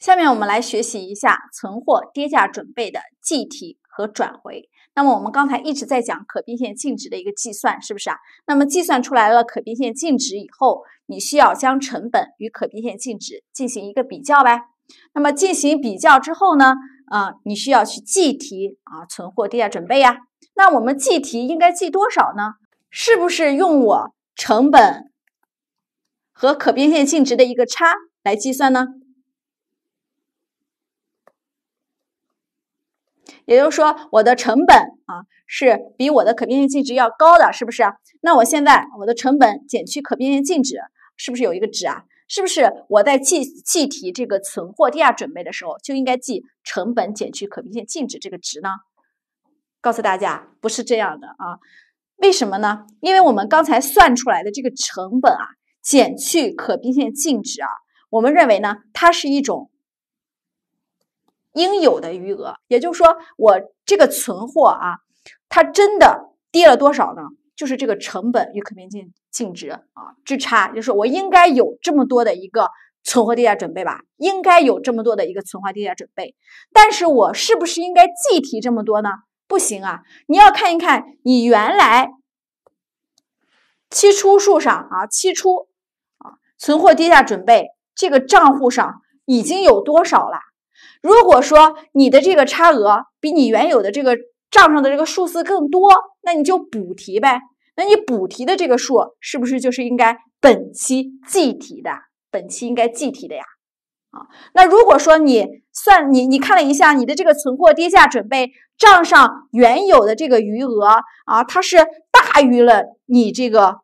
下面我们来学习一下存货跌价准备的计提和转回。那么我们刚才一直在讲可变现净值的一个计算，是不是啊？那么计算出来了可变现净值以后，你需要将成本与可变现净值进行一个比较呗。那么进行比较之后呢，啊，你需要去计提啊存货跌价准备呀。那我们计提应该计多少呢？是不是用我成本和可变现净值的一个差来计算呢？也就是说，我的成本啊是比我的可变现净值要高的是不是？那我现在我的成本减去可变现净值，是不是有一个值啊？是不是我在计计提这个存货价准备的时候，就应该计成本减去可变现净值这个值呢？告诉大家，不是这样的啊！为什么呢？因为我们刚才算出来的这个成本啊，减去可变现净值啊，我们认为呢，它是一种。应有的余额，也就是说，我这个存货啊，它真的跌了多少呢？就是这个成本与可变净净值啊之差，就是我应该有这么多的一个存货跌价准备吧？应该有这么多的一个存货跌价准备，但是我是不是应该计提这么多呢？不行啊！你要看一看你原来期初数上啊，期初啊，存货跌价准备这个账户上已经有多少了？如果说你的这个差额比你原有的这个账上的这个数字更多，那你就补提呗。那你补提的这个数是不是就是应该本期计提的？本期应该计提的呀？啊，那如果说你算你你看了一下你的这个存货跌价准备账上原有的这个余额啊，它是大于了你这个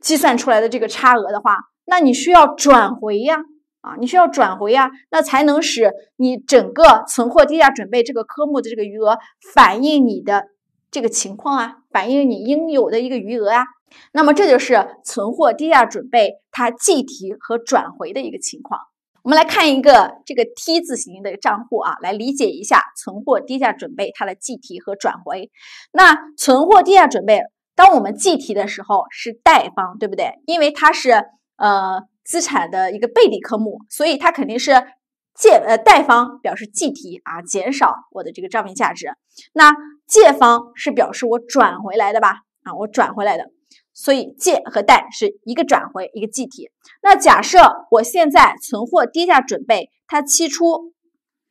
计算出来的这个差额的话，那你需要转回呀。啊，你需要转回呀，那才能使你整个存货低价准备这个科目的这个余额反映你的这个情况啊，反映你应有的一个余额啊。那么这就是存货低价准备它计提和转回的一个情况。我们来看一个这个 T 字形的账户啊，来理解一下存货低价准备它的计提和转回。那存货低价准备，当我们计提的时候是贷方，对不对？因为它是呃。资产的一个背离科目，所以它肯定是借呃贷方表示计提啊，减少我的这个账面价值。那借方是表示我转回来的吧？啊，我转回来的，所以借和贷是一个转回一个计提。那假设我现在存货跌价准备，它期初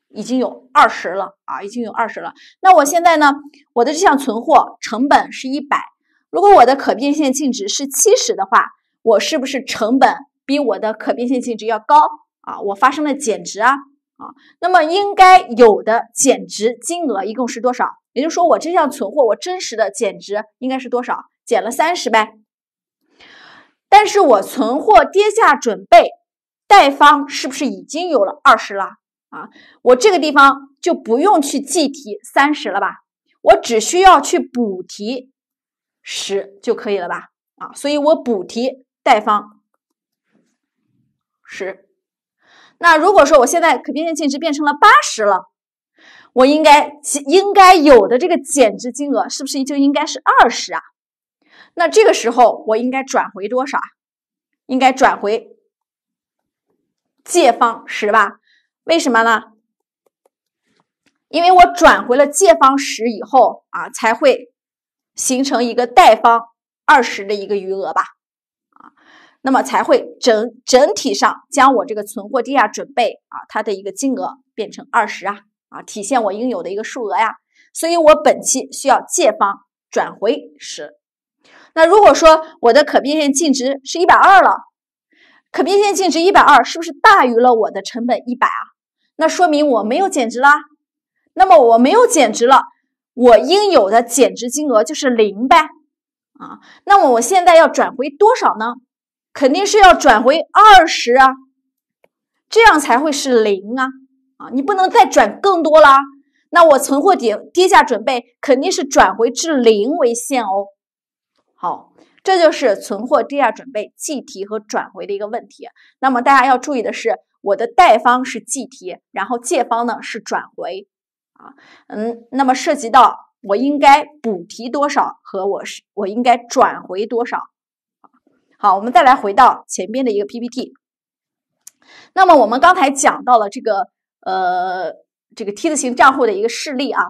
已经有二十了啊，已经有二十了。那我现在呢，我的这项存货成本是一百，如果我的可变现净值是七十的话，我是不是成本？比我的可变现净值要高啊！我发生了减值啊啊！那么应该有的减值金额一共是多少？也就是说，我这项存货我真实的减值应该是多少？减了三十呗。但是我存货跌价准备贷方是不是已经有了二十了啊？我这个地方就不用去计提三十了吧？我只需要去补提十就可以了吧？啊，所以我补提贷方。十，那如果说我现在可变现净值变成了八十了，我应该应该有的这个减值金额是不是就应该是二十啊？那这个时候我应该转回多少？应该转回借方十吧？为什么呢？因为我转回了借方十以后啊，才会形成一个贷方二十的一个余额吧。那么才会整整体上将我这个存货跌价准备啊，它的一个金额变成二十啊啊，体现我应有的一个数额呀。所以我本期需要借方转回十。那如果说我的可变现净值是一百二了，可变现净值一百二是不是大于了我的成本一百啊？那说明我没有减值啦。那么我没有减值了，我应有的减值金额就是零呗啊。那么我现在要转回多少呢？肯定是要转回二十啊，这样才会是零啊啊！你不能再转更多了，那我存货跌跌价准备肯定是转回至零为限哦。好，这就是存货跌价准备计提和转回的一个问题。那么大家要注意的是，我的贷方是计提，然后借方呢是转回啊。嗯，那么涉及到我应该补提多少和我是我应该转回多少。好，我们再来回到前边的一个 PPT。那么我们刚才讲到了这个呃这个梯子型账户的一个事例啊。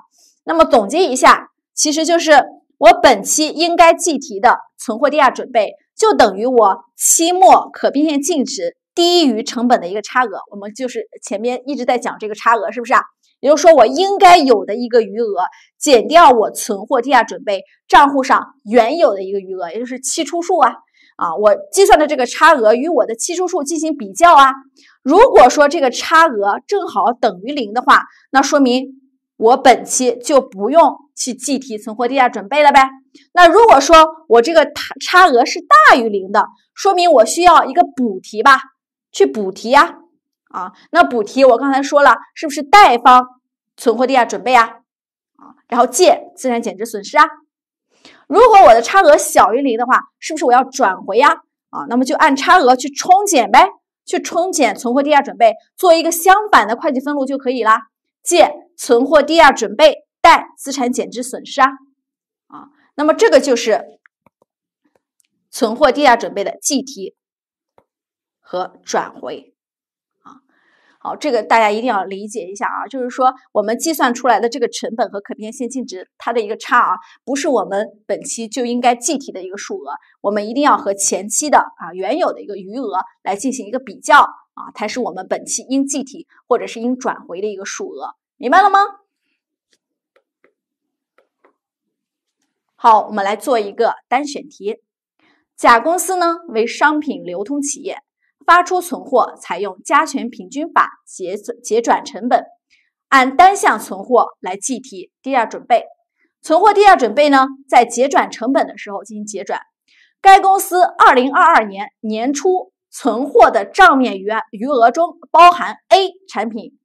那么总结一下，其实就是我本期应该计提的存货跌价准备，就等于我期末可变现净值低于成本的一个差额。我们就是前面一直在讲这个差额，是不是啊？也就是说我应该有的一个余额，减掉我存货地价准备账户上原有的一个余额，也就是期初数啊。啊，我计算的这个差额与我的期初数进行比较啊，如果说这个差额正好等于零的话，那说明我本期就不用去计提存货跌价准备了呗。那如果说我这个差差额是大于零的，说明我需要一个补提吧，去补提呀。啊，那补提我刚才说了，是不是贷方存货跌价准备啊？啊，然后借自然减值损失啊。如果我的差额小于零的话，是不是我要转回呀？啊，那么就按差额去冲减呗，去冲减存货跌价准备，做一个相反的会计分录就可以啦。借存货跌价准备，贷资产减值损失啊。啊，那么这个就是存货跌价准备的计提和转回。好，这个大家一定要理解一下啊，就是说我们计算出来的这个成本和可变现净值它的一个差啊，不是我们本期就应该计提的一个数额，我们一定要和前期的啊原有的一个余额来进行一个比较啊，才是我们本期应计提或者是应转回的一个数额，明白了吗？好，我们来做一个单选题，甲公司呢为商品流通企业。发出存货采用加权平均法结结转成本，按单项存货来计提第价准备。存货第价准备呢，在结转成本的时候进行结转。该公司二零二二年年初存货的账面余余额中包含 A 产品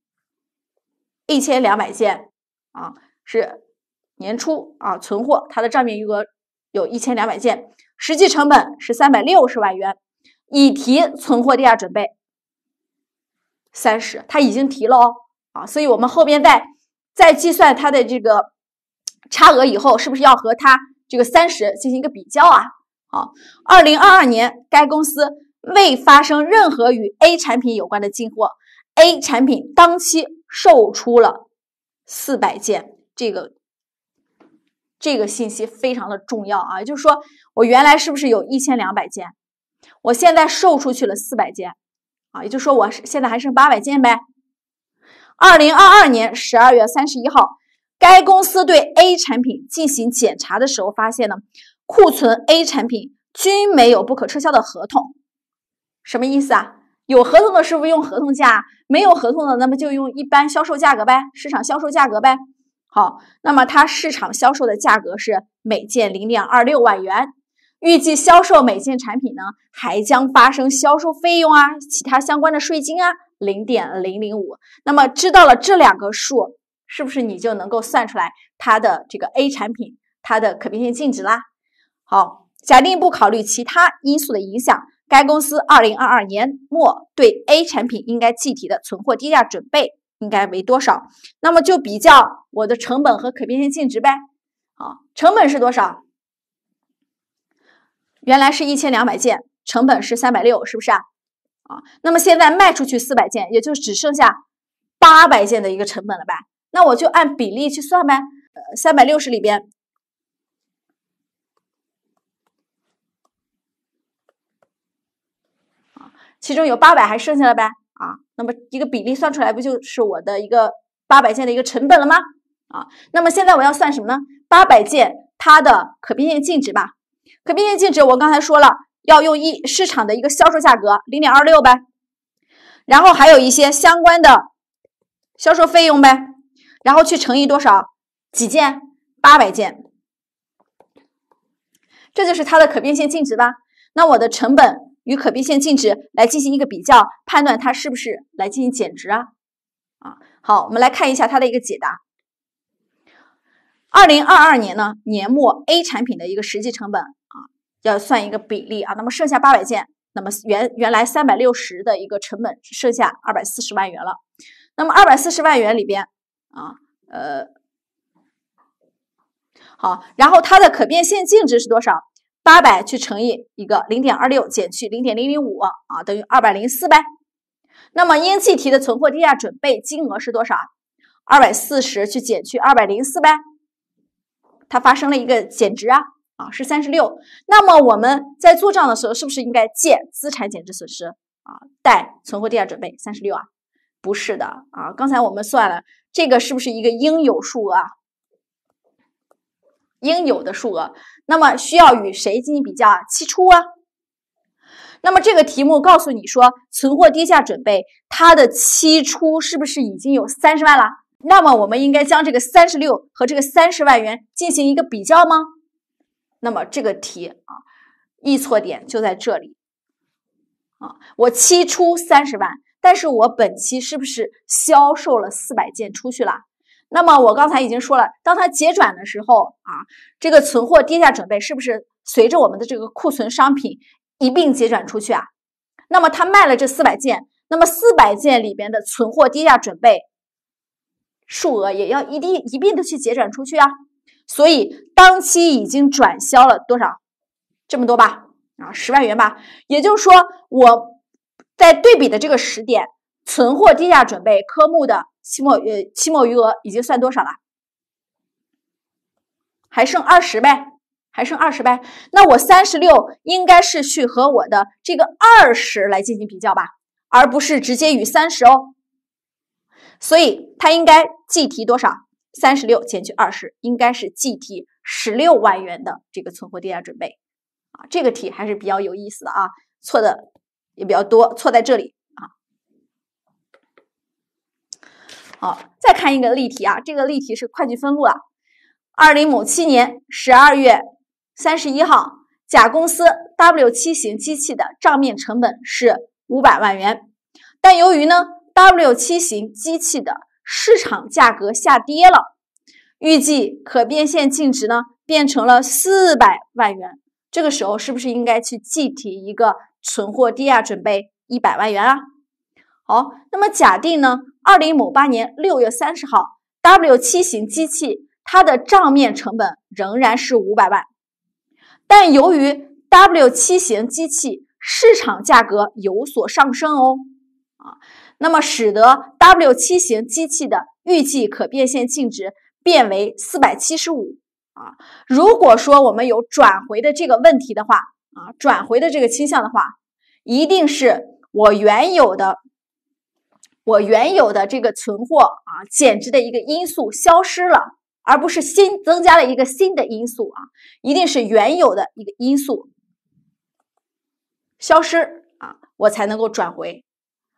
一千两百件啊，是年初啊存货它的账面余额有一千两百件，实际成本是三百六十万元。已提存货跌价准备三十，他已经提了哦，啊，所以我们后边在在计算他的这个差额以后，是不是要和他这个三十进行一个比较啊？好，二零二二年该公司未发生任何与 A 产品有关的进货，A 产品当期售出了四百件，这个这个信息非常的重要啊，也就是说我原来是不是有一千两百件？我现在售出去了四百件，啊，也就是说我现在还剩八百件呗。二零二二年十二月三十一号，该公司对 A 产品进行检查的时候发现呢，库存 A 产品均没有不可撤销的合同，什么意思啊？有合同的是不是用合同价？没有合同的，那么就用一般销售价格呗，市场销售价格呗。好，那么它市场销售的价格是每件零点二六万元。预计销售每件产品呢，还将发生销售费用啊，其他相关的税金啊，零点零零五。那么知道了这两个数，是不是你就能够算出来它的这个 A 产品它的可变现净值啦？好，假定不考虑其他因素的影响，该公司二零二二年末对 A 产品应该计提的存货跌价准备应该为多少？那么就比较我的成本和可变现净值呗。好，成本是多少？原来是一千两百件，成本是三百六，是不是啊？啊，那么现在卖出去四百件，也就只剩下八百件的一个成本了吧？那我就按比例去算呗，呃，三百六十里边，啊，其中有八百还剩下了呗，啊，那么一个比例算出来不就是我的一个八百件的一个成本了吗？啊，那么现在我要算什么呢？八百件它的可变现净值吧。可变现净值，我刚才说了要用一市场的一个销售价格零点二六呗，然后还有一些相关的销售费用呗，然后去乘以多少几件八百件，这就是它的可变现净值吧。那我的成本与可变现净值来进行一个比较，判断它是不是来进行减值啊？啊，好，我们来看一下它的一个解答。二零二二年呢年末 A 产品的一个实际成本。要算一个比例啊，那么剩下八百件，那么原原来三百六十的一个成本剩下二百四十万元了，那么二百四十万元里边啊，呃，好，然后它的可变现净值是多少？八百去乘以一个零点二六，减去零点零零五啊，等于二百零四呗。那么应计提的存货跌价准备金额是多少二百四十去减去二百零四呗，它发生了一个减值啊。啊，是三十六。那么我们在做账的时候，是不是应该借资产减值损失啊，贷存货跌价准备三十六啊？不是的啊，刚才我们算了，这个是不是一个应有数额？应有的数额，那么需要与谁进行比较啊？期初啊。那么这个题目告诉你说，存货跌价准备它的期初是不是已经有三十万了？那么我们应该将这个三十六和这个三十万元进行一个比较吗？那么这个题啊，易错点就在这里啊。我期初三十万，但是我本期是不是销售了四百件出去了？那么我刚才已经说了，当它结转的时候啊，这个存货跌价准备是不是随着我们的这个库存商品一并结转出去啊？那么他卖了这四百件，那么四百件里边的存货跌价准备数额也要一定一并的去结转出去啊。所以当期已经转销了多少？这么多吧？啊，十万元吧。也就是说，我在对比的这个时点，存货低价准备科目的期末呃期末余额已经算多少了？还剩二十呗？还剩二十呗？那我三十六应该是去和我的这个二十来进行比较吧，而不是直接与三十哦。所以它应该计提多少？三十六减去二十，应该是计提十六万元的这个存货跌价准备啊。这个题还是比较有意思的啊，错的也比较多，错在这里啊。好，再看一个例题啊，这个例题是会计分录了。二零某七年十二月三十一号，甲公司 W 七型机器的账面成本是五百万元，但由于呢 W 七型机器的市场价格下跌了，预计可变现净值呢变成了四百万元。这个时候是不是应该去计提一个存货跌价准备一百万元啊？好，那么假定呢，二零某八年六月三十号，W 七型机器它的账面成本仍然是五百万，但由于 W 七型机器市场价格有所上升哦，啊。那么使得 W 七型机器的预计可变现净值变为四百七十五啊。如果说我们有转回的这个问题的话啊，转回的这个倾向的话，一定是我原有的，我原有的这个存货啊减值的一个因素消失了，而不是新增加了一个新的因素啊，一定是原有的一个因素消失啊，我才能够转回。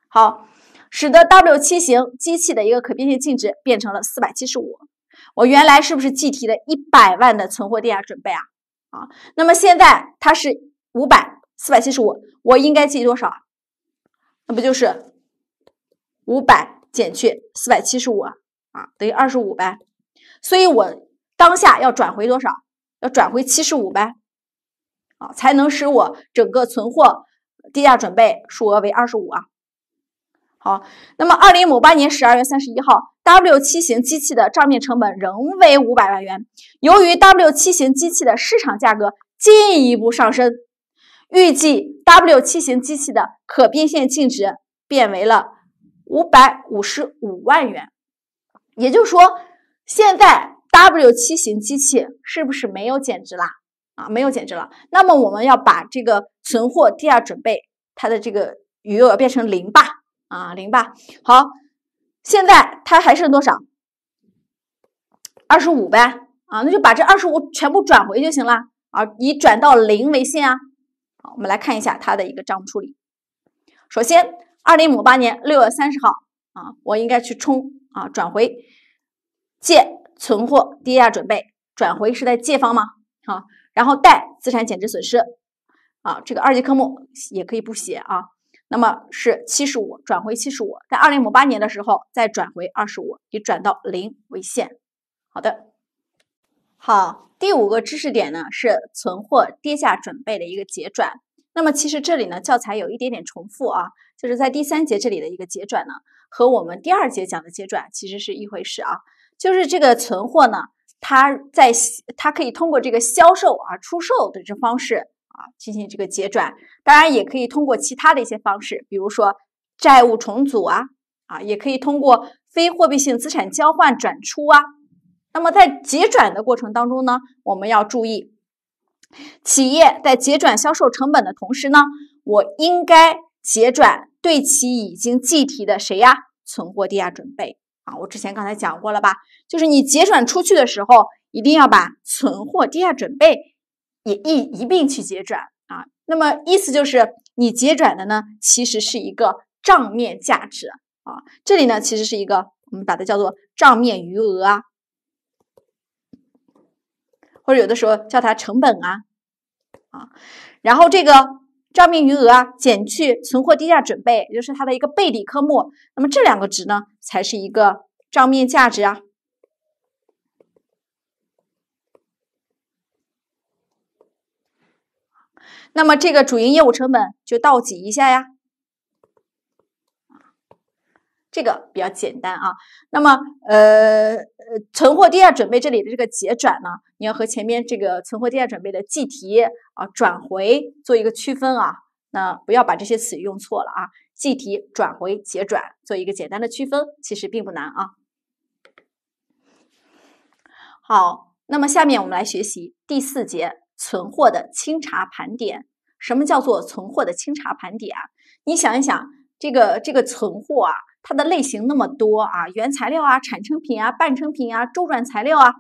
好。使得 W 七型机器的一个可变现净值变成了四百七十五，我原来是不是计提了一百万的存货跌价准备啊？啊，那么现在它是五百四百七十五，我应该计多少？那不就是五百减去四百七十五啊？等于二十五呗。所以我当下要转回多少？要转回七十五呗。啊，才能使我整个存货跌价准备数额为二十五啊。好，那么二零某八年十二月三十一号，W 七型机器的账面成本仍为五百万元。由于 W 七型机器的市场价格进一步上升，预计 W 七型机器的可变现净值变为了五百五十五万元。也就是说，现在 W 七型机器是不是没有减值啦？啊，没有减值了。那么我们要把这个存货第二准备它的这个余额变成零吧。啊，零吧，好，现在它还剩多少？二十五呗，啊，那就把这二十五全部转回就行了，啊，以转到零为限啊。好，我们来看一下它的一个账务处理。首先，二零五八年六月三十号，啊，我应该去冲啊，转回借存货跌价准备，转回是在借方吗？好，然后贷资产减值损失，啊，这个二级科目也可以不写啊。那么是七十五转回七十五，在二零五八年的时候再转回二十五，以转到零为限。好的，好，第五个知识点呢是存货跌价准备的一个结转。那么其实这里呢教材有一点点重复啊，就是在第三节这里的一个结转呢和我们第二节讲的结转其实是一回事啊，就是这个存货呢它在它可以通过这个销售啊出售的这方式。啊，进行这个结转，当然也可以通过其他的一些方式，比如说债务重组啊，啊，也可以通过非货币性资产交换转出啊。那么在结转的过程当中呢，我们要注意，企业在结转销售成本的同时呢，我应该结转对其已经计提的谁呀，存货跌价准备啊。我之前刚才讲过了吧，就是你结转出去的时候，一定要把存货跌价准备。也一一并去结转啊，那么意思就是你结转的呢，其实是一个账面价值啊，这里呢其实是一个我们把它叫做账面余额啊，或者有的时候叫它成本啊，啊，然后这个账面余额啊减去存货低价准备，也就是它的一个背离科目，那么这两个值呢才是一个账面价值啊。那么这个主营业务成本就倒挤一下呀，这个比较简单啊。那么，呃，存货第价准备这里的这个结转呢，你要和前面这个存货第价准备的计提啊转回做一个区分啊，那不要把这些词用错了啊。计提转回结转做一个简单的区分，其实并不难啊。好，那么下面我们来学习第四节。存货的清查盘点，什么叫做存货的清查盘点啊？你想一想，这个这个存货啊，它的类型那么多啊，原材料啊、产成品啊、半成品啊、周转材料啊，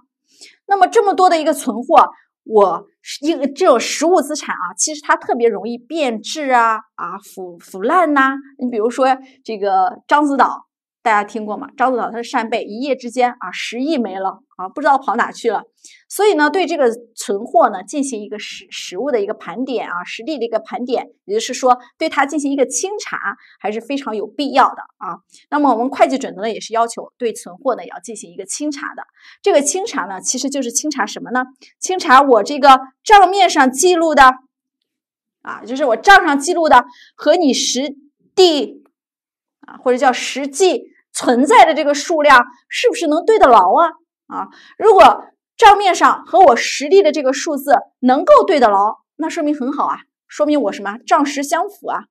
那么这么多的一个存货，我一个这种实物资产啊，其实它特别容易变质啊啊腐腐烂呐。你比如说这个獐子岛，大家听过吗？獐子岛它的扇贝一夜之间啊，十亿没了。啊，不知道跑哪去了，所以呢，对这个存货呢进行一个实实物的一个盘点啊，实地的一个盘点，也就是说对它进行一个清查，还是非常有必要的啊。那么我们会计准则呢也是要求对存货呢要进行一个清查的。这个清查呢其实就是清查什么呢？清查我这个账面上记录的啊，就是我账上记录的和你实地啊或者叫实际存在的这个数量是不是能对得牢啊？啊，如果账面上和我实地的这个数字能够对得牢，那说明很好啊，说明我什么账实相符啊。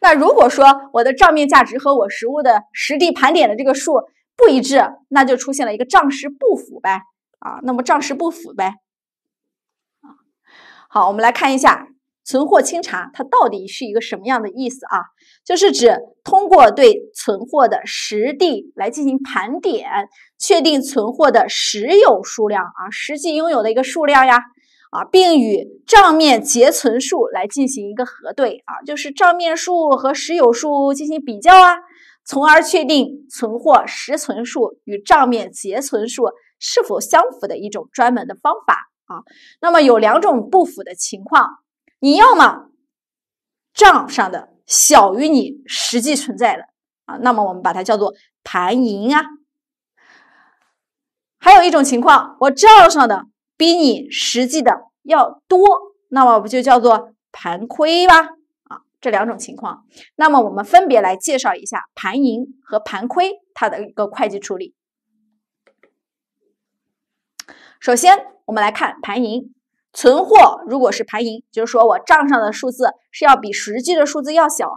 那如果说我的账面价值和我实物的实地盘点的这个数不一致，那就出现了一个账实不符呗。啊，那么账实不符呗。好，我们来看一下。存货清查它到底是一个什么样的意思啊？就是指通过对存货的实地来进行盘点，确定存货的实有数量啊，实际拥有的一个数量呀啊，并与账面结存数来进行一个核对啊，就是账面数和实有数进行比较啊，从而确定存货实存数与账面结存数是否相符的一种专门的方法啊。那么有两种不符的情况。你要么账上的小于你实际存在的啊，那么我们把它叫做盘盈啊。还有一种情况，我账上的比你实际的要多，那么不就叫做盘亏吧？啊，这两种情况，那么我们分别来介绍一下盘盈和盘亏它的一个会计处理。首先，我们来看盘盈。存货如果是盘盈，就是说我账上的数字是要比实际的数字要小，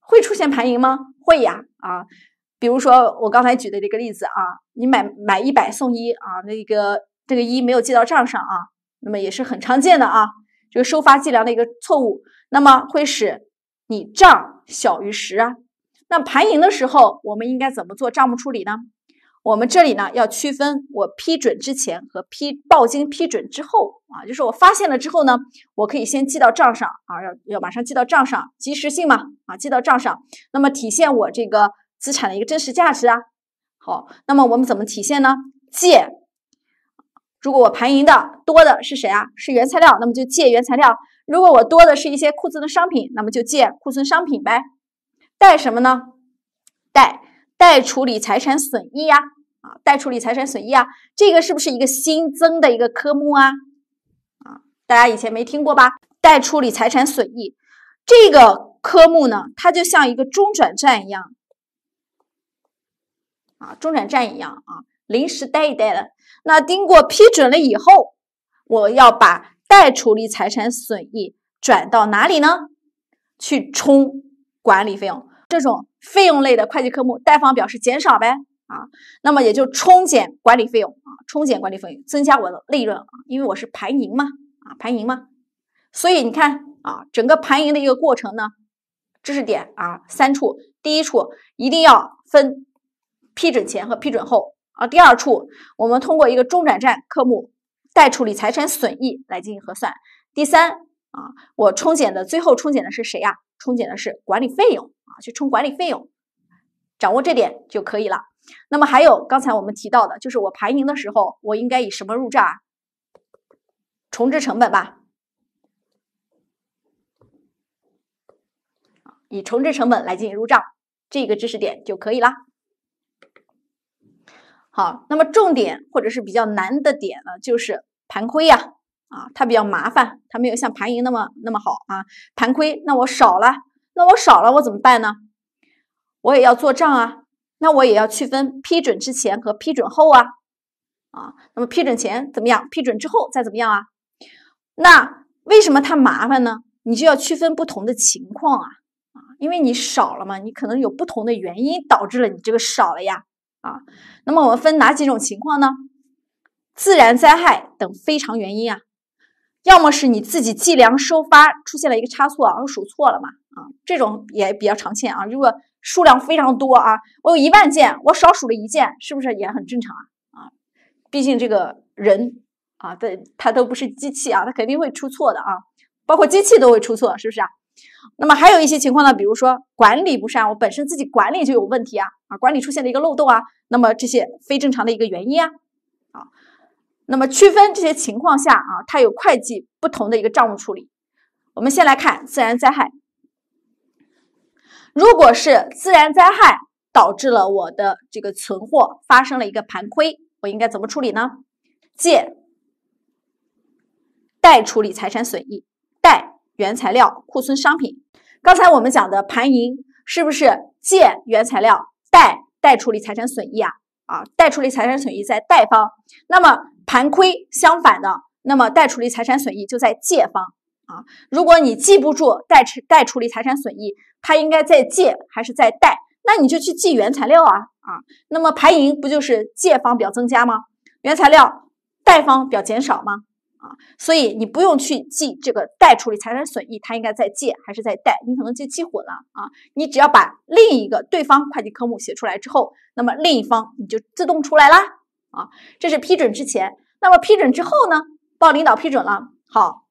会出现盘盈吗？会呀，啊，比如说我刚才举的这个例子啊，你买买一百送一啊，那个这个一没有记到账上啊，那么也是很常见的啊，这个收发计量的一个错误，那么会使你账小于十啊。那盘盈的时候，我们应该怎么做账目处理呢？我们这里呢要区分我批准之前和批报经批准之后。啊，就是我发现了之后呢，我可以先记到账上啊，要要马上记到账上，及时性嘛啊，记到账上，那么体现我这个资产的一个真实价值啊。好，那么我们怎么体现呢？借，如果我盘盈的多的是谁啊？是原材料，那么就借原材料；如果我多的是一些库存的商品，那么就借库存商品呗。贷什么呢？贷贷处理财产损益呀，啊，贷处理财产损益啊，这个是不是一个新增的一个科目啊？大家以前没听过吧？待处理财产损益这个科目呢，它就像一个中转站一样，啊，中转站一样啊，临时待一待的。那经过批准了以后，我要把待处理财产损益转到哪里呢？去充管理费用。这种费用类的会计科目，贷方表示减少呗，啊，那么也就冲减管理费用啊，冲减管理费用，增加我的利润啊，因为我是排盈嘛。啊，盘盈吗？所以你看啊，整个盘盈的一个过程呢，知识点啊三处：第一处一定要分批准前和批准后啊；第二处我们通过一个中转站科目“待处理财产损益来进行核算；第三啊，我冲减的最后冲减的是谁呀？冲减的是管理费用啊，去冲管理费用，掌握这点就可以了。那么还有刚才我们提到的，就是我盘盈的时候，我应该以什么入账？重置成本吧，以重置成本来进行入账，这个知识点就可以了。好，那么重点或者是比较难的点呢，就是盘亏呀，啊，它比较麻烦，它没有像盘盈那么那么好啊。盘亏，那我少了，那我少了我怎么办呢？我也要做账啊，那我也要区分批准之前和批准后啊，啊，那么批准前怎么样？批准之后再怎么样啊？那为什么它麻烦呢？你就要区分不同的情况啊啊，因为你少了嘛，你可能有不同的原因导致了你这个少了呀啊。那么我们分哪几种情况呢？自然灾害等非常原因啊，要么是你自己计量收发出现了一个差错，后数错了嘛啊，这种也比较常见啊。如果数量非常多啊，我有一万件，我少数了一件，是不是也很正常啊啊？毕竟这个人。啊，对，它都不是机器啊，它肯定会出错的啊，包括机器都会出错，是不是啊？那么还有一些情况呢，比如说管理不善，我本身自己管理就有问题啊，啊，管理出现了一个漏洞啊，那么这些非正常的一个原因啊，啊，那么区分这些情况下啊，它有会计不同的一个账务处理。我们先来看自然灾害，如果是自然灾害导致了我的这个存货发生了一个盘亏，我应该怎么处理呢？借。待处理财产损益，贷原材料、库存商品。刚才我们讲的盘盈是不是借原材料，贷待处理财产损益啊？啊，待处理财产损益在贷方，那么盘亏相反的，那么待处理财产损益就在借方啊。如果你记不住待处待处理财产损益，它应该在借还是在贷？那你就去记原材料啊啊。那么盘盈不就是借方表增加吗？原材料贷方表减少吗？啊，所以你不用去记这个待处理财产损益，它应该在借还是在贷？你可能记记混了啊。你只要把另一个对方会计科目写出来之后，那么另一方你就自动出来啦啊。这是批准之前，那么批准之后呢？报领导批准了，好，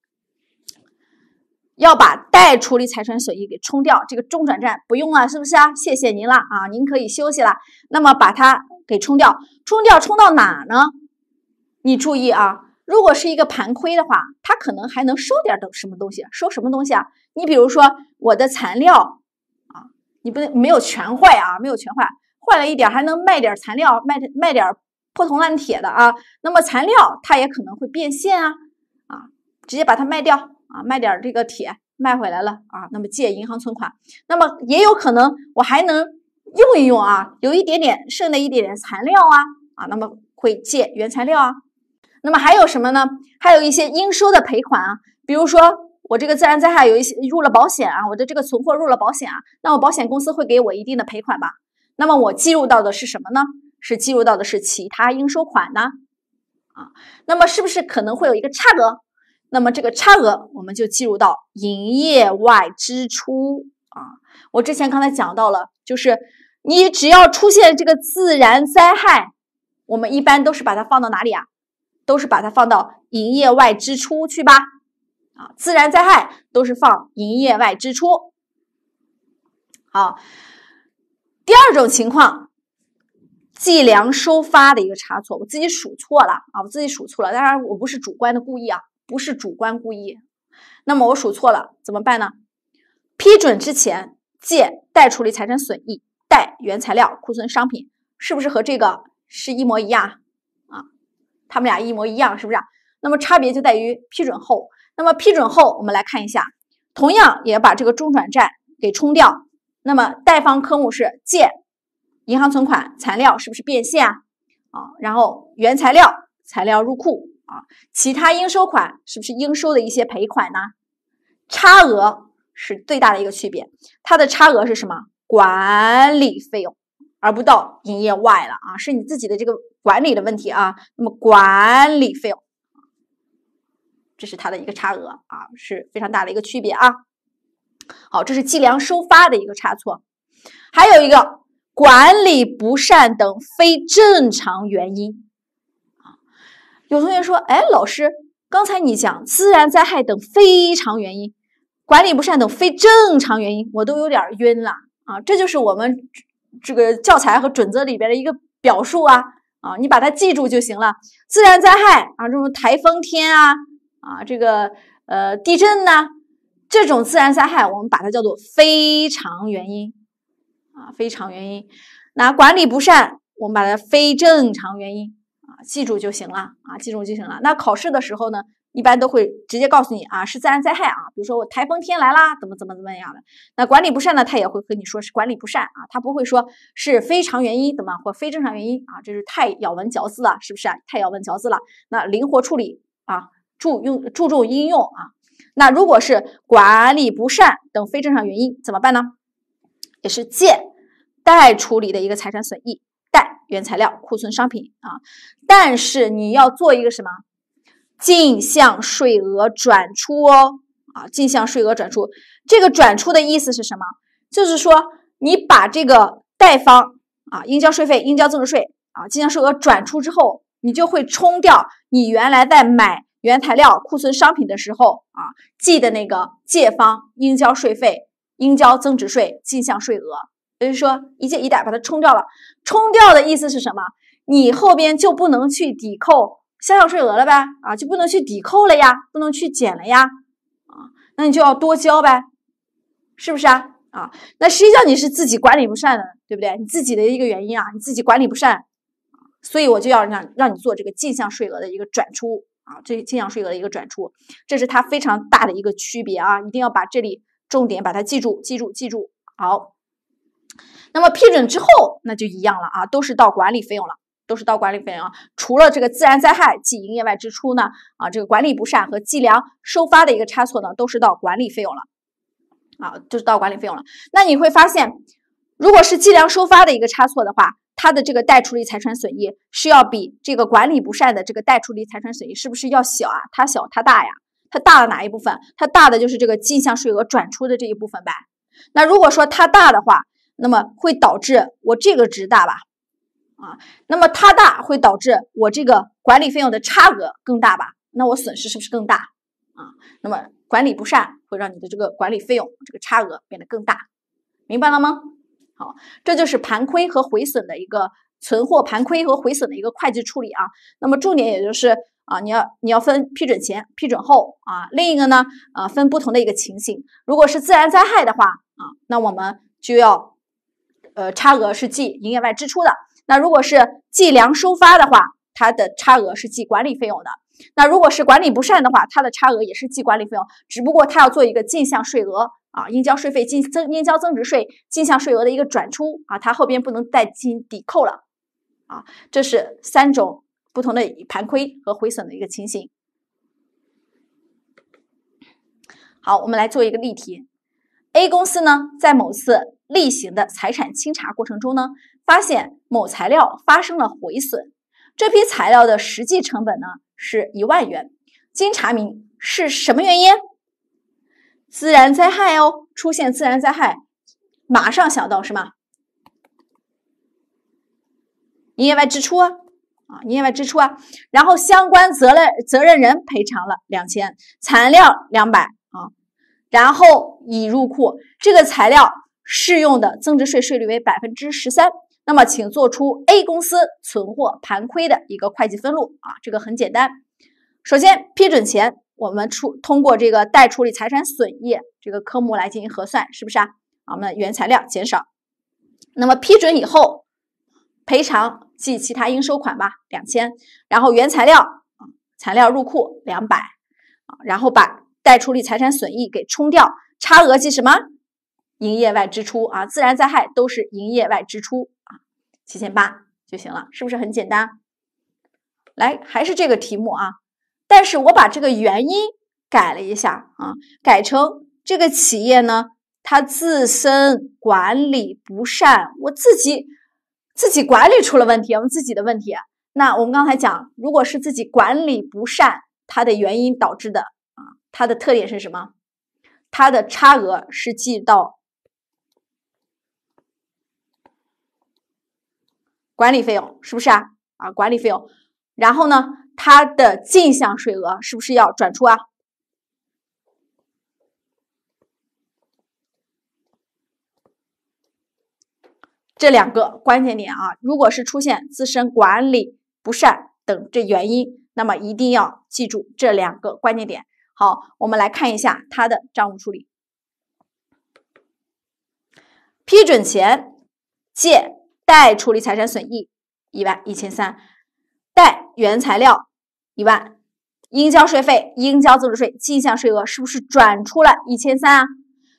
要把待处理财产损益给冲掉，这个中转站不用了，是不是啊？谢谢您了啊，您可以休息了。那么把它给冲掉，冲掉冲到哪呢？你注意啊。如果是一个盘亏的话，他可能还能收点等什么东西？收什么东西啊？你比如说我的残料啊，你不能没有全坏啊，没有全坏，坏了一点还能卖点残料，卖卖点破铜烂铁的啊。那么残料它也可能会变现啊啊，直接把它卖掉啊，卖点这个铁卖回来了啊。那么借银行存款，那么也有可能我还能用一用啊，有一点点剩的一点点残料啊啊，那么会借原材料啊。那么还有什么呢？还有一些应收的赔款啊，比如说我这个自然灾害有一些入了保险啊，我的这个存货入了保险啊，那我保险公司会给我一定的赔款吧？那么我计入到的是什么呢？是计入到的是其他应收款呢？啊，那么是不是可能会有一个差额？那么这个差额我们就计入到营业外支出啊。我之前刚才讲到了，就是你只要出现这个自然灾害，我们一般都是把它放到哪里啊？都是把它放到营业外支出去吧，啊，自然灾害都是放营业外支出。好，第二种情况，计量收发的一个差错，我自己数错了啊，我自己数错了。当然我不是主观的故意啊，不是主观故意。那么我数错了怎么办呢？批准之前借待处理财产损益，贷原材料、库存商品，是不是和这个是一模一样？他们俩一模一样，是不是？那么差别就在于批准后。那么批准后，我们来看一下，同样也把这个中转站给冲掉。那么贷方科目是借银行存款、材料，是不是变现啊？啊，然后原材料、材料入库啊，其他应收款是不是应收的一些赔款呢？差额是最大的一个区别，它的差额是什么？管理费用，而不到营业外了啊，是你自己的这个。管理的问题啊，那么管理费用，这是它的一个差额啊，是非常大的一个区别啊。好，这是计量收发的一个差错，还有一个管理不善等非正常原因啊。有同学说，哎，老师，刚才你讲自然灾害等非常原因，管理不善等非正常原因，我都有点晕了啊。这就是我们这个教材和准则里边的一个表述啊。啊，你把它记住就行了。自然灾害啊，这种台风天啊，啊，这个呃地震呢，这种自然灾害我们把它叫做非常原因，啊，非常原因。那管理不善，我们把它非正常原因，啊，记住就行了，啊，记住就行了。那考试的时候呢？一般都会直接告诉你啊，是自然灾害啊，比如说我台风天来啦，怎么怎么怎么样的。那管理不善呢，他也会跟你说是管理不善啊，他不会说是非常原因怎么或非正常原因啊，这是太咬文嚼字了，是不是？啊？太咬文嚼字了。那灵活处理啊，注用注重应用啊。那如果是管理不善等非正常原因怎么办呢？也是建待处理的一个财产损益，待原材料、库存商品啊。但是你要做一个什么？进项税额转出哦，啊，进项税额转出，这个转出的意思是什么？就是说你把这个贷方啊，应交税费、应交增值税啊，进项税额转出之后，你就会冲掉你原来在买原材料、库存商品的时候啊记的那个借方应交税费、应交增值税、进项税额。也就是说，一借一贷把它冲掉了。冲掉的意思是什么？你后边就不能去抵扣。销项税额了呗，啊，就不能去抵扣了呀，不能去减了呀，啊，那你就要多交呗，是不是啊？啊，那实际上你是自己管理不善的，对不对？你自己的一个原因啊，你自己管理不善，所以我就要让让你做这个进项税额的一个转出啊，这进项税额的一个转出，这是它非常大的一个区别啊，一定要把这里重点把它记住，记住，记住。好，那么批准之后那就一样了啊，都是到管理费用了。都是到管理费用，啊。除了这个自然灾害及营业外支出呢，啊，这个管理不善和计量收发的一个差错呢，都是到管理费用了，啊，就是到管理费用了。那你会发现，如果是计量收发的一个差错的话，它的这个待处理财产损益是要比这个管理不善的这个待处理财产损益是不是要小啊？它小，它大呀？它大了哪一部分？它大的就是这个进项税额转出的这一部分呗。那如果说它大的话，那么会导致我这个值大吧？啊，那么它大会导致我这个管理费用的差额更大吧？那我损失是不是更大啊？那么管理不善会让你的这个管理费用这个差额变得更大，明白了吗？好，这就是盘亏和毁损的一个存货盘亏和毁损的一个会计处理啊。那么重点也就是啊，你要你要分批准前、批准后啊。另一个呢，呃，分不同的一个情形，如果是自然灾害的话啊，那我们就要呃差额是计营业外支出的。那如果是计量收发的话，它的差额是计管理费用的。那如果是管理不善的话，它的差额也是计管理费用，只不过它要做一个进项税额啊，应交税费进增应交增值税进项税额的一个转出啊，它后边不能再进抵扣了啊。这是三种不同的盘亏和亏损的一个情形。好，我们来做一个例题。A 公司呢，在某次例行的财产清查过程中呢，发现某材料发生了毁损，这批材料的实际成本呢是一万元。经查明，是什么原因？自然灾害哦，出现自然灾害，马上想到什么？营业外支出啊，啊，营业外支出啊，然后相关责任责任人赔偿了两千，材料两百。然后已入库这个材料适用的增值税税率为百分之十三，那么请做出 A 公司存货盘亏的一个会计分录啊，这个很简单。首先批准前，我们出通过这个待处理财产损益这个科目来进行核算，是不是啊？我们的原材料减少，那么批准以后赔偿记其他应收款吧，两千，然后原材料啊材料入库两百啊，然后把。待处理财产损益给冲掉，差额计什么营业外支出啊？自然灾害都是营业外支出啊，七千八就行了，是不是很简单？来，还是这个题目啊，但是我把这个原因改了一下啊，改成这个企业呢，它自身管理不善，我自己自己管理出了问题，我们自己的问题。那我们刚才讲，如果是自己管理不善，它的原因导致的。它的特点是什么？它的差额是记到管理费用，是不是啊？啊，管理费用。然后呢，它的进项税额是不是要转出啊？这两个关键点啊，如果是出现自身管理不善等这原因，那么一定要记住这两个关键点。好，我们来看一下它的账务处理。批准前借“待处理财产损益”一万一千三，贷“原材料”一万，应交税费“应交增值税进项税额”是不是转出了一千三啊？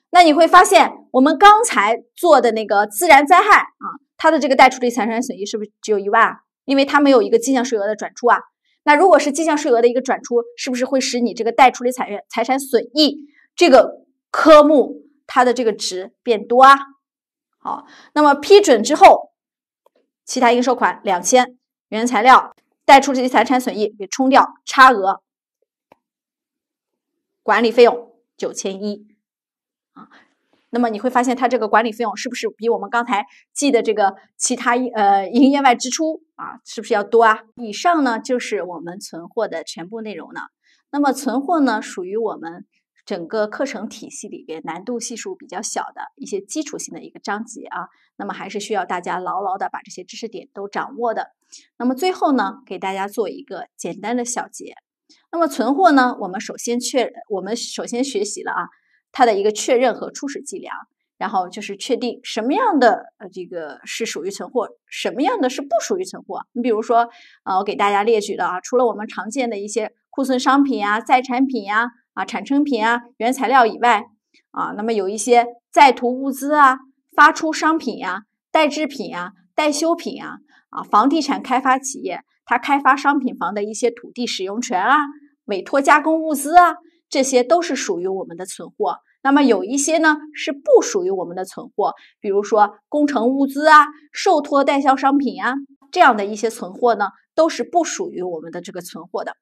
那你会发现，我们刚才做的那个自然灾害啊，它的这个“待处理财产损益”是不是只有一万？因为它没有一个进项税额的转出啊。那如果是进项税额的一个转出，是不是会使你这个待处理财产财产损益这个科目它的这个值变多啊？好，那么批准之后，其他应收款两千，原材料待处理财产损益给冲掉差额，管理费用九千一啊，那么你会发现它这个管理费用是不是比我们刚才记的这个其他呃营业外支出？啊，是不是要多啊？以上呢就是我们存货的全部内容了。那么存货呢，属于我们整个课程体系里边难度系数比较小的一些基础性的一个章节啊。那么还是需要大家牢牢的把这些知识点都掌握的。那么最后呢，给大家做一个简单的小结。那么存货呢，我们首先确，我们首先学习了啊，它的一个确认和初始计量。然后就是确定什么样的呃这个是属于存货，什么样的是不属于存货。你比如说，啊，我给大家列举的啊，除了我们常见的一些库存商品啊、在产品呀、啊产成品啊、原材料以外，啊，那么有一些在途物资啊、发出商品呀、代制品呀、代修品啊、啊房地产开发企业它开发商品房的一些土地使用权啊、委托加工物资啊，这些都是属于我们的存货。那么有一些呢是不属于我们的存货，比如说工程物资啊、受托代销商品啊，这样的一些存货呢都是不属于我们的这个存货的。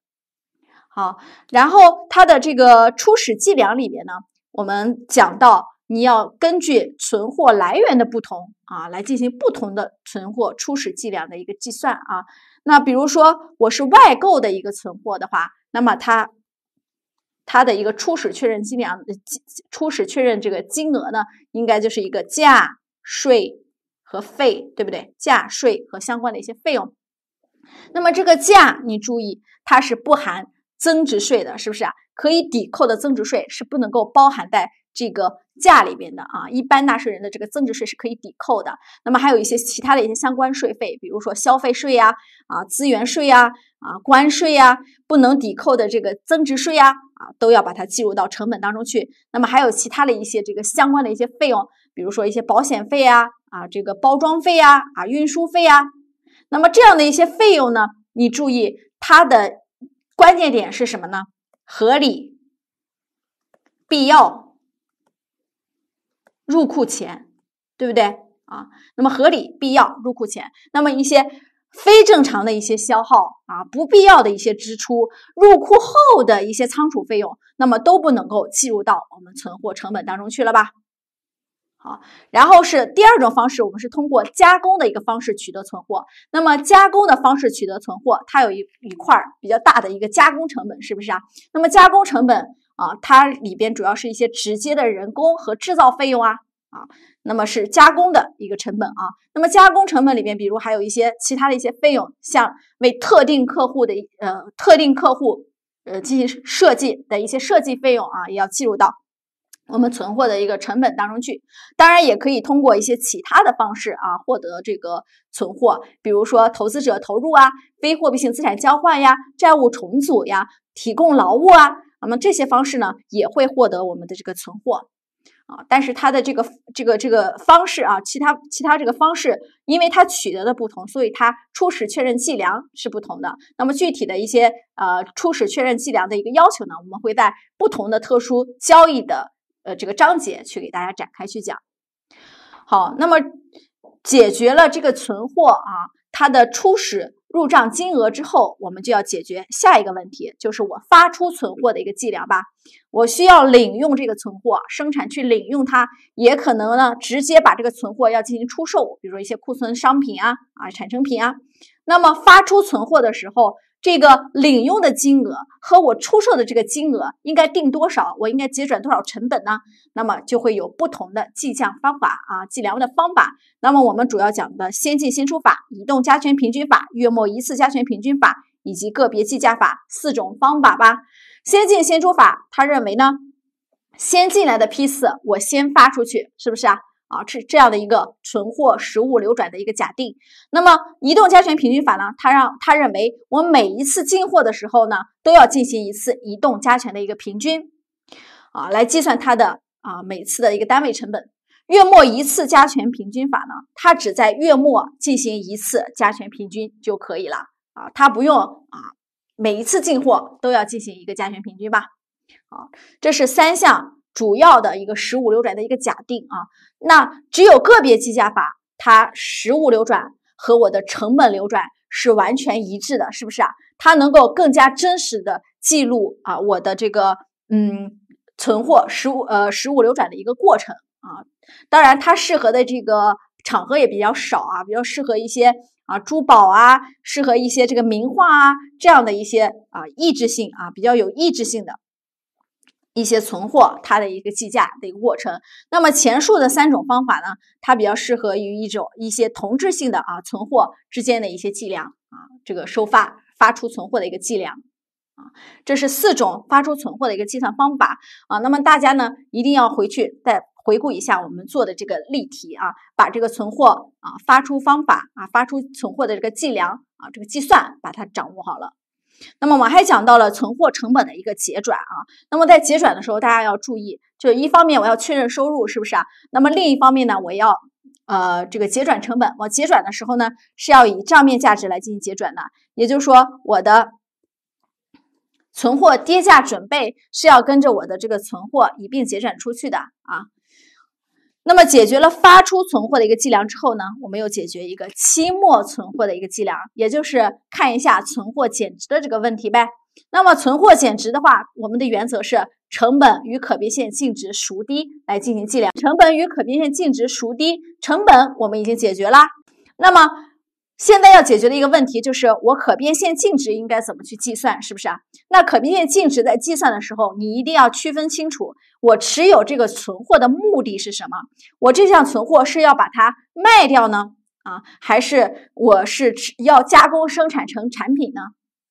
好，然后它的这个初始计量里面呢，我们讲到你要根据存货来源的不同啊，来进行不同的存货初始计量的一个计算啊。那比如说我是外购的一个存货的话，那么它。它的一个初始确认金额，初始确认这个金额呢，应该就是一个价税和费，对不对？价税和相关的一些费用。那么这个价，你注意，它是不含增值税的，是不是啊？可以抵扣的增值税是不能够包含在。这个价里边的啊，一般纳税人的这个增值税是可以抵扣的。那么还有一些其他的一些相关税费，比如说消费税呀、啊资源税呀、啊关税呀，不能抵扣的这个增值税呀、啊都要把它计入到成本当中去。那么还有其他的一些这个相关的一些费用，比如说一些保险费呀、啊这个包装费呀、啊运输费呀。那么这样的一些费用呢，你注意它的关键点是什么呢？合理、必要。入库前，对不对啊？那么合理必要入库前，那么一些非正常的一些消耗啊，不必要的一些支出，入库后的一些仓储费用，那么都不能够计入到我们存货成本当中去了吧？好，然后是第二种方式，我们是通过加工的一个方式取得存货。那么加工的方式取得存货，它有一一块比较大的一个加工成本，是不是啊？那么加工成本。啊，它里边主要是一些直接的人工和制造费用啊，啊，那么是加工的一个成本啊，那么加工成本里边，比如还有一些其他的一些费用，像为特定客户的呃特定客户呃进行设计的一些设计费用啊，也要计入到我们存货的一个成本当中去。当然，也可以通过一些其他的方式啊获得这个存货，比如说投资者投入啊、非货币性资产交换呀、债务重组呀、提供劳务啊。那么这些方式呢，也会获得我们的这个存货，啊，但是它的这个这个这个方式啊，其他其他这个方式，因为它取得的不同，所以它初始确认计量是不同的。那么具体的一些呃初始确认计量的一个要求呢，我们会在不同的特殊交易的呃这个章节去给大家展开去讲。好，那么解决了这个存货啊，它的初始。入账金额之后，我们就要解决下一个问题，就是我发出存货的一个计量吧。我需要领用这个存货，生产去领用它，也可能呢直接把这个存货要进行出售，比如说一些库存商品啊、啊产成品啊。那么发出存货的时候。这个领用的金额和我出售的这个金额应该定多少？我应该结转多少成本呢？那么就会有不同的计价方法啊，计量的方法。那么我们主要讲的先进先出法、移动加权平均法、月末一次加权平均法以及个别计价法四种方法吧。先进先出法，他认为呢，先进来的批次我先发出去，是不是啊？啊，是这样的一个存货实物流转的一个假定。那么移动加权平均法呢？他让他认为我每一次进货的时候呢，都要进行一次移动加权的一个平均啊，来计算它的啊每次的一个单位成本。月末一次加权平均法呢，它只在月末进行一次加权平均就可以了啊，它不用啊每一次进货都要进行一个加权平均吧？好，这是三项。主要的一个实物流转的一个假定啊，那只有个别计价法，它实物流转和我的成本流转是完全一致的，是不是啊？它能够更加真实的记录啊我的这个嗯存货实物呃实物流转的一个过程啊，当然它适合的这个场合也比较少啊，比较适合一些啊珠宝啊，适合一些这个名画啊这样的一些啊意志性啊比较有意志性的。一些存货它的一个计价的一个过程。那么前述的三种方法呢，它比较适合于一种一些同质性的啊存货之间的一些计量啊，这个收发发出存货的一个计量啊，这是四种发出存货的一个计算方法啊。那么大家呢一定要回去再回顾一下我们做的这个例题啊，把这个存货啊发出方法啊发出存货的这个计量啊这个计算把它掌握好了。那么我还讲到了存货成本的一个结转啊，那么在结转的时候，大家要注意，就是一方面我要确认收入是不是啊，那么另一方面呢，我要呃这个结转成本，我结转的时候呢，是要以账面价值来进行结转的，也就是说我的存货跌价准备是要跟着我的这个存货一并结转出去的啊。那么解决了发出存货的一个计量之后呢，我们又解决一个期末存货的一个计量，也就是看一下存货减值的这个问题呗。那么存货减值的话，我们的原则是成本与可变现净值孰低来进行计量。成本与可变现净值孰低，成本我们已经解决啦。那么现在要解决的一个问题就是我可变现净值应该怎么去计算，是不是啊？那可变现净值在计算的时候，你一定要区分清楚。我持有这个存货的目的是什么？我这项存货是要把它卖掉呢，啊，还是我是要加工生产成产品呢，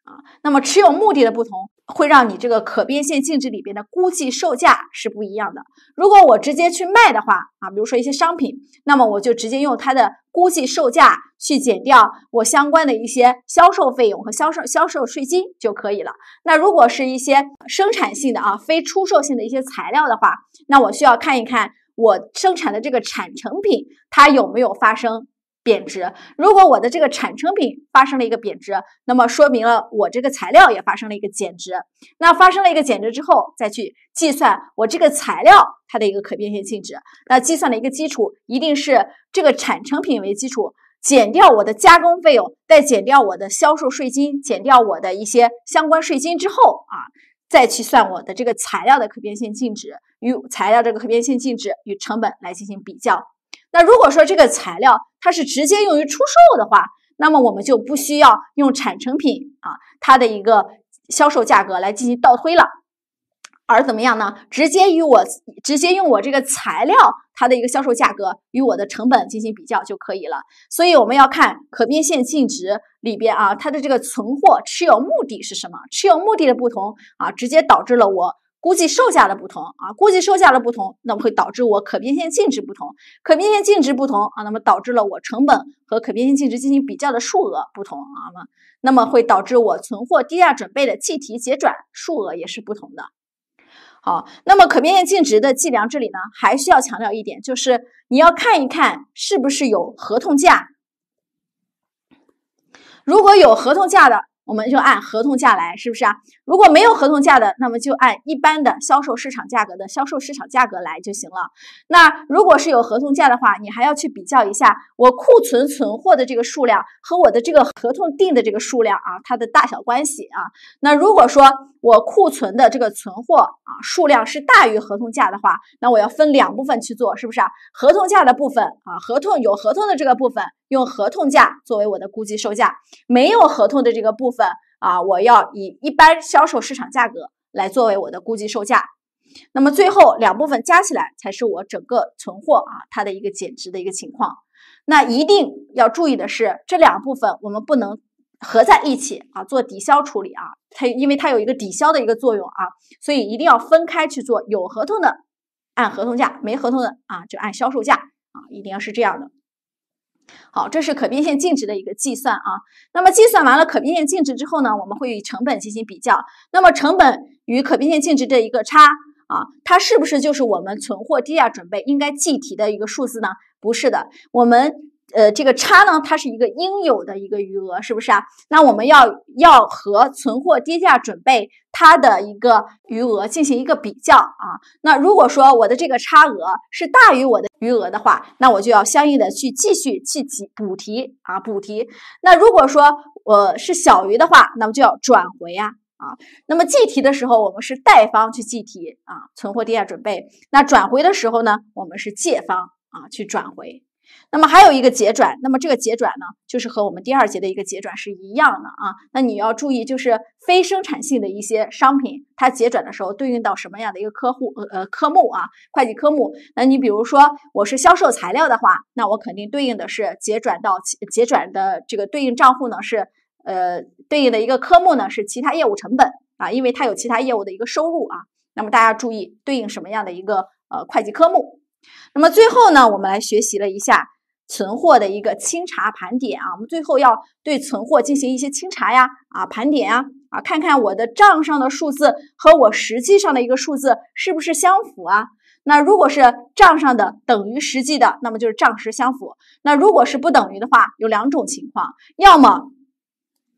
啊？那么持有目的的不同。会让你这个可变现净值里边的估计售价是不一样的。如果我直接去卖的话啊，比如说一些商品，那么我就直接用它的估计售价去减掉我相关的一些销售费用和销售销售税金就可以了。那如果是一些生产性的啊，非出售性的一些材料的话，那我需要看一看我生产的这个产成品它有没有发生。贬值，如果我的这个产成品发生了一个贬值，那么说明了我这个材料也发生了一个减值。那发生了一个减值之后，再去计算我这个材料它的一个可变现净值。那计算的一个基础一定是这个产成品为基础，减掉我的加工费用，再减掉我的销售税金，减掉我的一些相关税金之后啊，再去算我的这个材料的可变现净值，与材料这个可变现净值与成本来进行比较。那如果说这个材料它是直接用于出售的话，那么我们就不需要用产成品啊它的一个销售价格来进行倒推了，而怎么样呢？直接与我直接用我这个材料它的一个销售价格与我的成本进行比较就可以了。所以我们要看可变现净值里边啊它的这个存货持有目的是什么？持有目的的不同啊，直接导致了我。估计售价的不同啊，估计售价的不同，那么会导致我可变现净值不同，可变现净值不同啊，那么导致了我成本和可变性净值进行比较的数额不同啊那么会导致我存货低价准备的计提结转数额也是不同的。好，那么可变现净值的计量这里呢，还需要强调一点，就是你要看一看是不是有合同价，如果有合同价的。我们就按合同价来，是不是啊？如果没有合同价的，那么就按一般的销售市场价格的销售市场价格来就行了。那如果是有合同价的话，你还要去比较一下我库存存货的这个数量和我的这个合同定的这个数量啊，它的大小关系啊。那如果说，我库存的这个存货啊数量是大于合同价的话，那我要分两部分去做，是不是啊？合同价的部分啊，合同有合同的这个部分，用合同价作为我的估计售价；没有合同的这个部分啊，我要以一般销售市场价格来作为我的估计售价。那么最后两部分加起来才是我整个存货啊它的一个减值的一个情况。那一定要注意的是，这两部分我们不能。合在一起啊，做抵消处理啊，它因为它有一个抵消的一个作用啊，所以一定要分开去做。有合同的按合同价，没合同的啊就按销售价啊，一定要是这样的。好，这是可变现净值的一个计算啊。那么计算完了可变现净值之后呢，我们会与成本进行比较。那么成本与可变现净值这一个差啊，它是不是就是我们存货跌价准备应该计提的一个数字呢？不是的，我们。呃，这个差呢，它是一个应有的一个余额，是不是啊？那我们要要和存货跌价准备它的一个余额进行一个比较啊。那如果说我的这个差额是大于我的余额的话，那我就要相应的去继续去补提啊，补提。那如果说我是小于的话，那么就要转回呀啊。那么计提的时候，我们是贷方去计提啊，存货跌价准备。那转回的时候呢，我们是借方啊去转回。那么还有一个结转，那么这个结转呢，就是和我们第二节的一个结转是一样的啊。那你要注意，就是非生产性的一些商品，它结转的时候对应到什么样的一个客户呃科目啊，会计科目。那你比如说我是销售材料的话，那我肯定对应的是结转到结转的这个对应账户呢是呃对应的一个科目呢是其他业务成本啊，因为它有其他业务的一个收入啊。那么大家注意对应什么样的一个呃会计科目。那么最后呢，我们来学习了一下存货的一个清查盘点啊。我们最后要对存货进行一些清查呀，啊盘点啊，啊看看我的账上的数字和我实际上的一个数字是不是相符啊。那如果是账上的等于实际的，那么就是账实相符。那如果是不等于的话，有两种情况，要么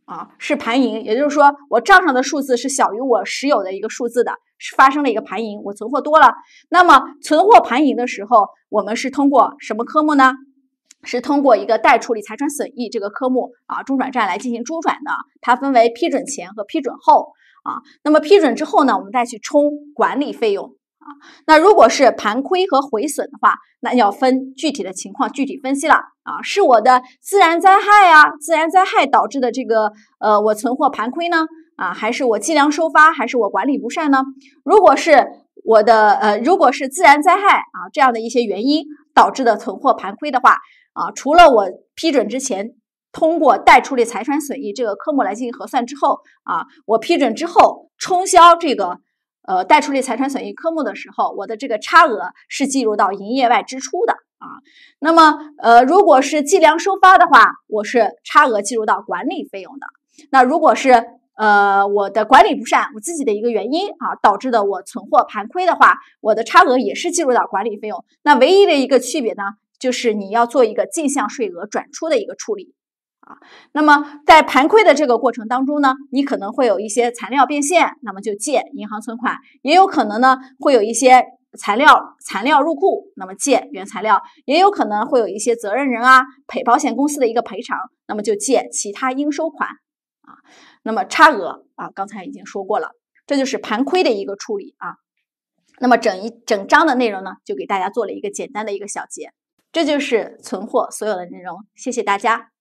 啊是盘盈，也就是说我账上的数字是小于我实有的一个数字的。发生了一个盘盈，我存货多了。那么存货盘盈的时候，我们是通过什么科目呢？是通过一个“待处理财产损益”这个科目啊，中转站来进行周转的。它分为批准前和批准后啊。那么批准之后呢，我们再去冲管理费用啊。那如果是盘亏和毁损的话，那要分具体的情况具体分析了啊。是我的自然灾害啊，自然灾害导致的这个呃，我存货盘亏呢？啊，还是我计量收发，还是我管理不善呢？如果是我的呃，如果是自然灾害啊这样的一些原因导致的存货盘亏的话，啊，除了我批准之前通过待处理财产损益这个科目来进行核算之后，啊，我批准之后冲销这个呃待处理财产损益科目的时候，我的这个差额是计入到营业外支出的啊。那么呃，如果是计量收发的话，我是差额计入到管理费用的。那如果是呃，我的管理不善，我自己的一个原因啊，导致的我存货盘亏的话，我的差额也是计入到管理费用。那唯一的一个区别呢，就是你要做一个进项税额转出的一个处理啊。那么在盘亏的这个过程当中呢，你可能会有一些材料变现，那么就借银行存款；也有可能呢，会有一些材料材料入库，那么借原材料；也有可能会有一些责任人啊赔保险公司的一个赔偿，那么就借其他应收款。那么差额啊，刚才已经说过了，这就是盘亏的一个处理啊。那么整一整章的内容呢，就给大家做了一个简单的一个小结，这就是存货所有的内容。谢谢大家。